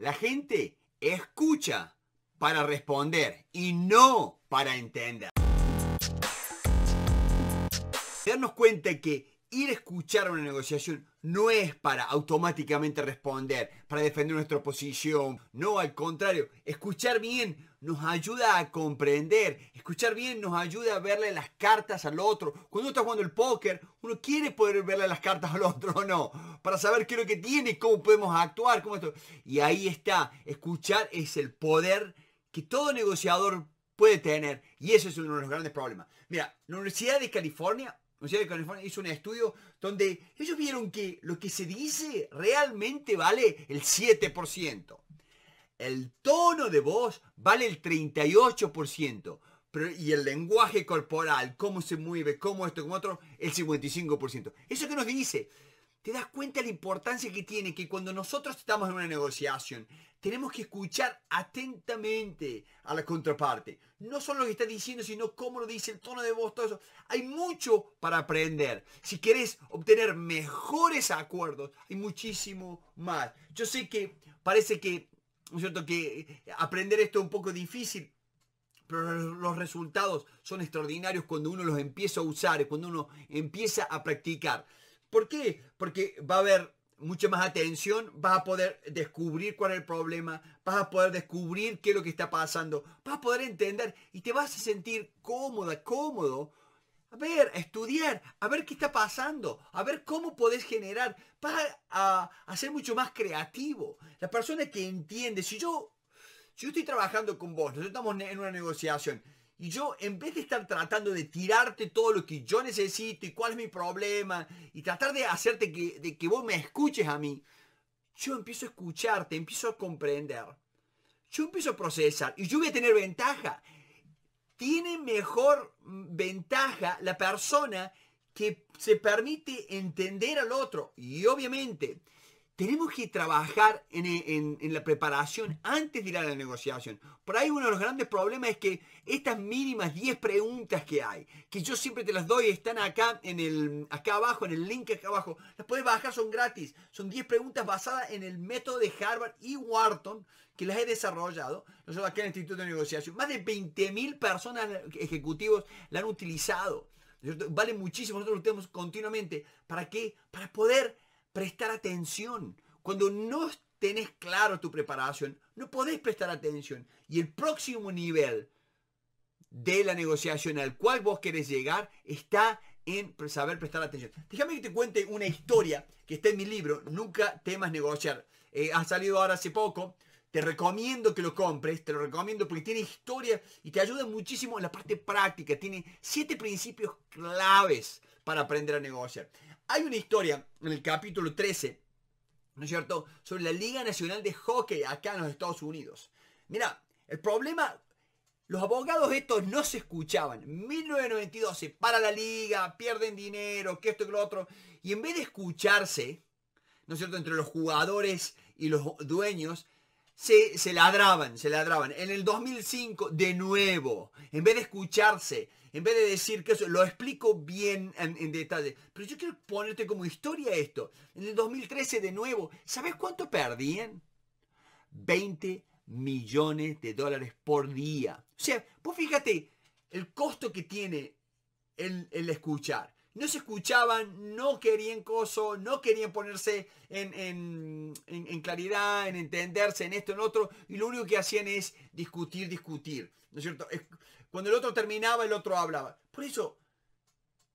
La gente escucha para responder y no para entender. Darnos cuenta que ir a escuchar una negociación no es para automáticamente responder, para defender nuestra posición. No, al contrario, escuchar bien nos ayuda a comprender. Escuchar bien nos ayuda a verle las cartas al otro. Cuando uno está jugando el póker, uno quiere poder verle las cartas al otro no, para saber qué es lo que tiene, cómo podemos actuar, cómo esto. Y ahí está, escuchar es el poder que todo negociador puede tener. Y eso es uno de los grandes problemas. Mira, la Universidad de California Universidad de California hizo un estudio donde ellos vieron que lo que se dice realmente vale el 7%. El tono de voz vale el 38%. y el lenguaje corporal, cómo se mueve, cómo esto, cómo otro, el 55%. ¿Eso qué nos dice? ¿Te das cuenta de la importancia que tiene que cuando nosotros estamos en una negociación, tenemos que escuchar atentamente a la contraparte? No solo lo que está diciendo, sino cómo lo dice, el tono de voz, todo eso. Hay mucho para aprender. Si querés obtener mejores acuerdos, hay muchísimo más. Yo sé que parece que, cierto?, que eh, aprender esto es un poco difícil, pero los resultados son extraordinarios cuando uno los empieza a usar, cuando uno empieza a practicar. ¿Por qué? Porque va a haber mucha más atención, vas a poder descubrir cuál es el problema, vas a poder descubrir qué es lo que está pasando, vas a poder entender y te vas a sentir cómoda, cómodo. A ver, estudiar, a ver qué está pasando, a ver cómo podés generar, vas a, ser mucho más creativo. La persona que entiende, si yo, si yo estoy trabajando con vos, nosotros estamos en una negociación, y yo, en vez de estar tratando de tirarte todo lo que yo necesito y cuál es mi problema, y tratar de hacerte que, de que vos me escuches a mí, yo empiezo a escucharte, empiezo a comprender. Yo empiezo a procesar y yo voy a tener ventaja. Tiene mejor ventaja la persona que se permite entender al otro. Y obviamente, tenemos que trabajar en, la preparación antes de ir a la negociación. Por ahí uno de los grandes problemas es que estas mínimas 10 preguntas que hay, que yo siempre te las doy, están acá en el acá abajo, en el link acá abajo, las puedes bajar, son gratis. Son 10 preguntas basadas en el método de Harvard y Wharton, que las he desarrollado, nosotros acá en el Instituto de Negociación. Más de 20.000 personas ejecutivos la han utilizado. Vale muchísimo, nosotros lo tenemos continuamente. ¿Para qué? Para poder prestar atención. Cuando no tenés claro tu preparación, no podés prestar atención. Y el próximo nivel de la negociación al cual vos querés llegar está en saber prestar atención. Déjame que te cuente una historia que está en mi libro, Nunca temas negociar. Eh, ha salido ahora hace poco. Te recomiendo que lo compres, te lo recomiendo porque tiene historia y te ayuda muchísimo en la parte práctica. Tiene siete principios claves para aprender a negociar. Hay una historia en el capítulo 13, ¿no es cierto?, sobre la Liga Nacional de Hockey acá en los Estados Unidos. Mira, el problema, los abogados estos no se escuchaban. 1992 se para la liga, pierden dinero, que esto y lo otro. Y en vez de escucharse, ¿no es cierto?, entre los jugadores y los dueños, se, ladraban, se ladraban. En el 2005, de nuevo, en vez de escucharse, en vez de decir que eso, lo explico bien en, detalle, pero yo quiero ponerte como historia esto. En el 2013, de nuevo, ¿sabes cuánto perdían? 20 millones de dólares por día. O sea, pues fíjate el costo que tiene el, el escuchar no se escuchaban, no querían coso, no querían ponerse en, claridad, en entenderse, en esto, en otro, y lo único que hacían es discutir, discutir, ¿no es cierto? Cuando el otro terminaba, el otro hablaba. Por eso,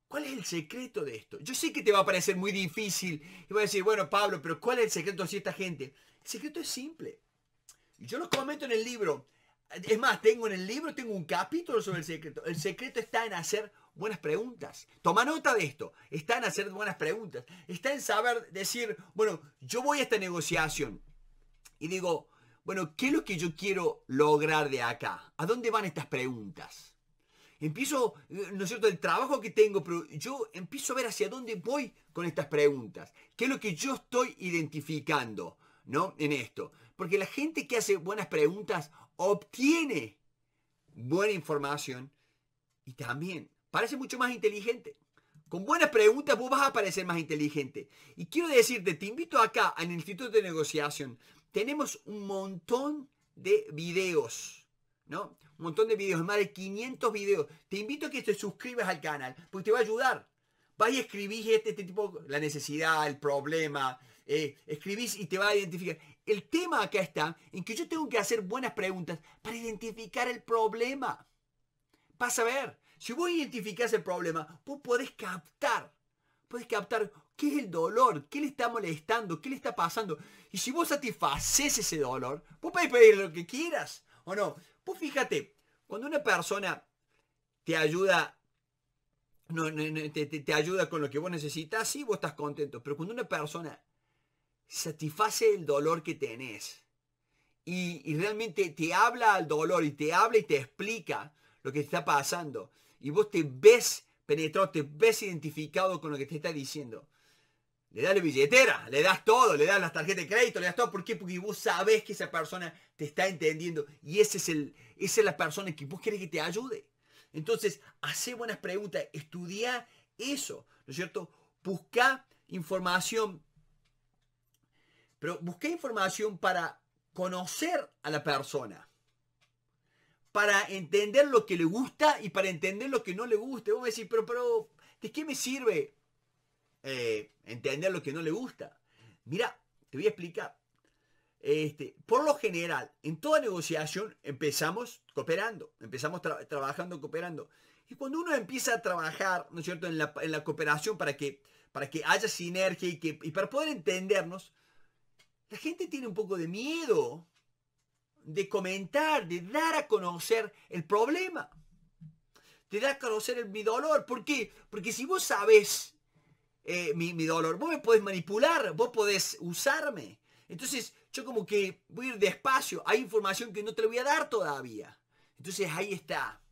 ¿cuál es el secreto de esto? Yo sé que te va a parecer muy difícil, y voy a decir, bueno, Pablo, pero ¿cuál es el secreto de esta gente? El secreto es simple. Yo lo comento en el libro. Es más, tengo en el libro, tengo un capítulo sobre el secreto. El secreto está en hacer buenas preguntas. Toma nota de esto. Están en hacer buenas preguntas. Está en saber decir, bueno, yo voy a esta negociación y digo, bueno, ¿qué es lo que yo quiero lograr de acá? ¿A dónde van estas preguntas? Empiezo, eh, ¿no es cierto?, el trabajo que tengo, pero yo empiezo a ver hacia dónde voy con estas preguntas. ¿Qué es lo que yo estoy identificando, ¿no?, en esto. Porque la gente que hace buenas preguntas obtiene buena información y también parece mucho más inteligente. Con buenas preguntas vos vas a parecer más inteligente. Y quiero decirte, te invito acá al Instituto de Negociación. Tenemos un montón de videos, ¿no? Un montón de videos, más de 500 videos. Te invito a que te suscribas al canal, porque te va a ayudar. Vas y escribís este, este tipo, la necesidad, el problema, eh, escribís y te va a identificar. El tema acá está en que yo tengo que hacer buenas preguntas para identificar el problema. Vas a ver, si vos identificás el problema, vos podés captar. Podés captar qué es el dolor, qué le está molestando, qué le está pasando. Y si vos satisfaces ese dolor, vos podés pedir lo que quieras o no. Pues fíjate, cuando una persona te ayuda, te, ayuda con lo que vos necesitas, sí, vos estás contento. Pero cuando una persona satisface el dolor que tenés y, y realmente te habla al dolor y te habla y te explica lo que está pasando y vos te ves penetrado, te ves identificado con lo que te está diciendo. Le das la billetera, le das todo, le das las tarjetas de crédito, le das todo. ¿Por qué? Porque vos sabés que esa persona te está entendiendo y ese es el, esa es la persona que vos querés que te ayude. Entonces, hace buenas preguntas, estudia eso, ¿no es cierto? Busca información, pero busca información para conocer a la persona para entender lo que le gusta y para entender lo que no le gusta. Vos me decís, pero, pero, ¿de qué me sirve eh, entender lo que no le gusta? Mira, te voy a explicar. Este, por lo general, en toda negociación empezamos cooperando, empezamos trabajando, cooperando. Y cuando uno empieza a trabajar, ¿no es cierto?, en la, cooperación para que, para que haya sinergia y, que, y para poder entendernos, la gente tiene un poco de miedo de comentar, de dar a conocer el problema. Te dar a conocer el, mi dolor. ¿Por qué? Porque si vos sabés eh, mi, mi, dolor, vos me podés manipular, vos podés usarme. Entonces yo como que voy a ir despacio. Hay información que no te voy a dar todavía. Entonces ahí está.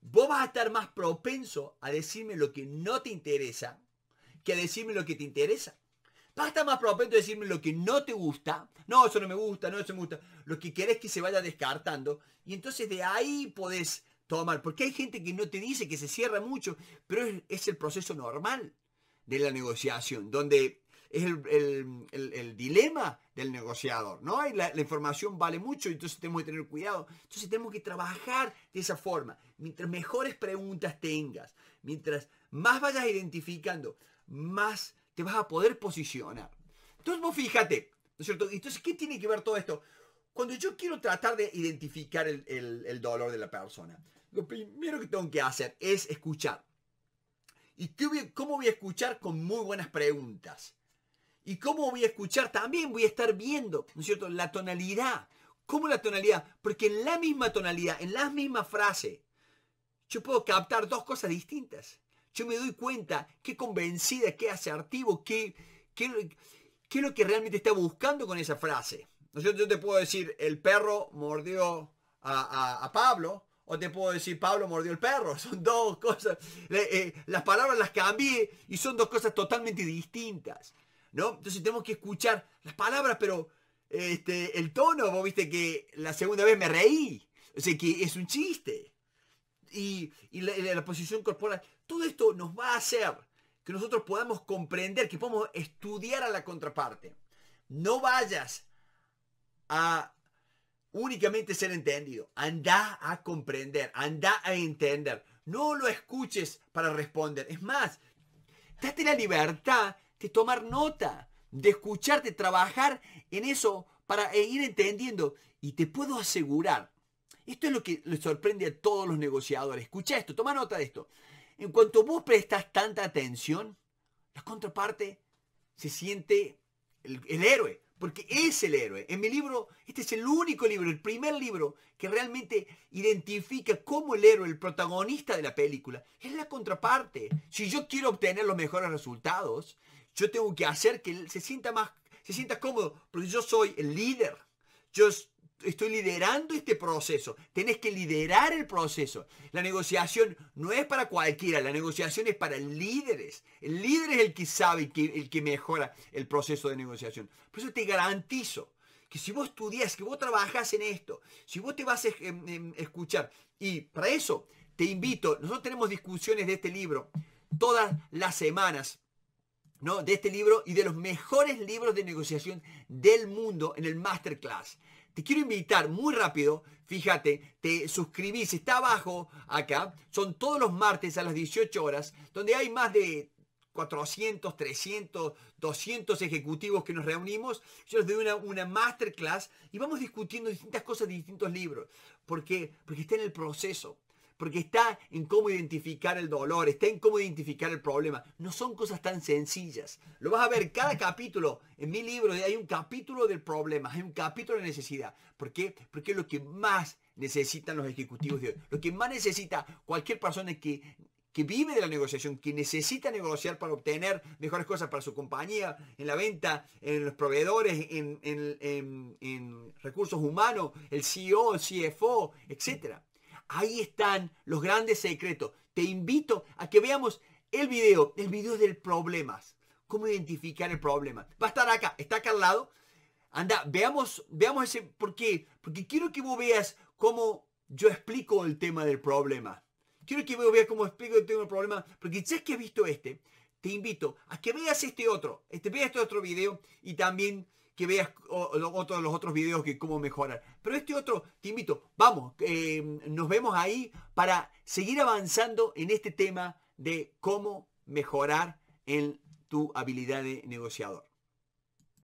Vos vas a estar más propenso a decirme lo que no te interesa que a decirme lo que te interesa. Basta más propenso decirme lo que no te gusta. No, eso no me gusta, no, eso me gusta. Lo que querés que se vaya descartando. Y entonces de ahí podés tomar. Porque hay gente que no te dice, que se cierra mucho, pero es, el proceso normal de la negociación, donde es el, dilema del negociador, ¿no? la, la, información vale mucho, entonces tenemos que tener cuidado. Entonces tenemos que trabajar de esa forma. Mientras mejores preguntas tengas, mientras más vayas identificando, más te vas a poder posicionar. Entonces vos fíjate, ¿no es cierto? Entonces, ¿qué tiene que ver todo esto? Cuando yo quiero tratar de identificar el, dolor de la persona, lo primero que tengo que hacer es escuchar. ¿Y cómo voy a escuchar? Con muy buenas preguntas. ¿Y cómo voy a escuchar? También voy a estar viendo, ¿no es cierto? La tonalidad. ¿Cómo la tonalidad? Porque en la misma tonalidad, en la misma frase, yo puedo captar dos cosas distintas. Yo me doy cuenta qué convencida, qué asertivo, qué, qué, qué es lo que realmente está buscando con esa frase. Yo, te puedo decir, el perro mordió a, Pablo, o te puedo decir, Pablo mordió el perro. Son dos cosas. Eh, las palabras las cambié y son dos cosas totalmente distintas. ¿no? Entonces tenemos que escuchar las palabras, pero este, el tono, vos viste que la segunda vez me reí. O sea que es un chiste y, la, posición corporal. Todo esto nos va a hacer que nosotros podamos comprender, que podamos estudiar a la contraparte. No vayas a únicamente ser entendido. Anda a comprender, anda a entender. No lo escuches para responder. Es más, date la libertad de tomar nota, de escucharte, trabajar en eso para e ir entendiendo. Y te puedo asegurar esto es lo que le sorprende a todos los negociadores. Escucha esto, toma nota de esto. En cuanto vos prestas tanta atención, la contraparte se siente el, héroe, porque es el héroe. En mi libro, este es el único libro, el primer libro que realmente identifica como el héroe, el protagonista de la película, es la contraparte. Si yo quiero obtener los mejores resultados, yo tengo que hacer que él se sienta más, se sienta cómodo, porque yo soy el líder. Yo estoy liderando este proceso. Tenés que liderar el proceso. La negociación no es para cualquiera, la negociación es para líderes. El líder es el que sabe, y el que mejora el proceso de negociación. Por eso te garantizo que si vos estudias, que vos trabajás en esto, si vos te vas a em, em, escuchar, y para eso te invito, nosotros tenemos discusiones de este libro todas las semanas. ¿no? de este libro y de los mejores libros de negociación del mundo en el masterclass. Te quiero invitar muy rápido, fíjate, te suscribís, está abajo acá, son todos los martes a las 18 horas, donde hay más de 400, 300, 200 ejecutivos que nos reunimos. Yo les doy una, masterclass y vamos discutiendo distintas cosas de distintos libros, porque, porque está en el proceso porque está en cómo identificar el dolor, está en cómo identificar el problema. No son cosas tan sencillas. Lo vas a ver cada capítulo. En mi libro hay un capítulo del problema, hay un capítulo de necesidad. ¿Por qué? Porque es lo que más necesitan los ejecutivos de hoy. Lo que más necesita cualquier persona que que vive de la negociación, que necesita negociar para obtener mejores cosas para su compañía, en la venta, en los proveedores, en, en recursos humanos, el CEO, el CFO, etc. Ahí están los grandes secretos. Te invito a que veamos el video. El video del problemas. ¿Cómo identificar el problema? Va a estar acá, está acá al lado. Anda, veamos, veamos ese. ¿Por qué? Porque quiero que vos veas cómo yo explico el tema del problema. Quiero que vos veas cómo explico el tema del problema. Porque ya que has visto este, te invito a que veas este otro. Este, veas este otro video y también que veas otros los otros videos que cómo mejorar. Pero este otro, te invito, vamos, eh, nos vemos ahí para seguir avanzando en este tema de cómo mejorar en tu habilidad de negociador.